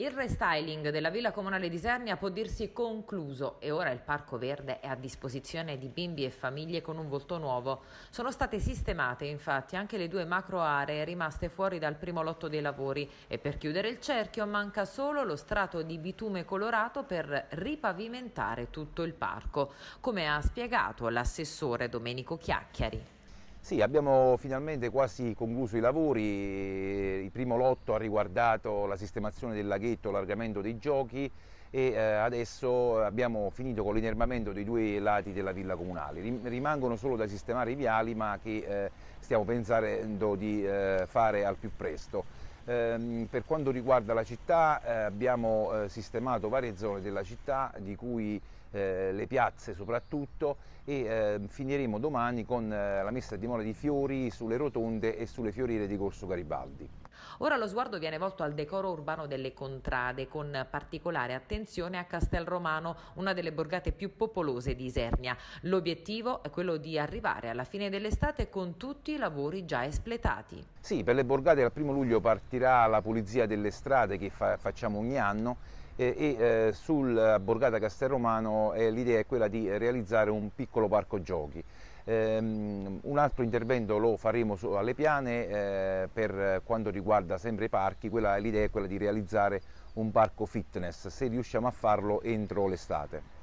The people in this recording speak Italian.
Il restyling della Villa Comunale di Sernia può dirsi concluso e ora il Parco Verde è a disposizione di bimbi e famiglie con un volto nuovo. Sono state sistemate infatti anche le due macro aree rimaste fuori dal primo lotto dei lavori e per chiudere il cerchio manca solo lo strato di bitume colorato per ripavimentare tutto il parco, come ha spiegato l'assessore Domenico Chiacchiari. Sì, abbiamo finalmente quasi concluso i lavori, il primo lotto ha riguardato la sistemazione del laghetto, l'allargamento dei giochi e eh, adesso abbiamo finito con l'inermamento dei due lati della villa comunale. Rimangono solo da sistemare i viali ma che eh, stiamo pensando di eh, fare al più presto. Ehm, per quanto riguarda la città abbiamo sistemato varie zone della città di cui le piazze soprattutto e ehm, finiremo domani con la messa a dimora di fiori sulle rotonde e sulle fioriere di Corso Garibaldi. Ora lo sguardo viene volto al decoro urbano delle contrade, con particolare attenzione a Castel Romano, una delle borgate più popolose di Isernia. L'obiettivo è quello di arrivare alla fine dell'estate con tutti i lavori già espletati. Sì, per le borgate dal 1 luglio partirà la pulizia delle strade che fa facciamo ogni anno e, e eh, sulla borgata Castelromano eh, l'idea è quella di realizzare un piccolo parco giochi. Ehm, un altro intervento lo faremo alle piane eh, per quanto riguarda sempre i parchi, l'idea è quella di realizzare un parco fitness se riusciamo a farlo entro l'estate.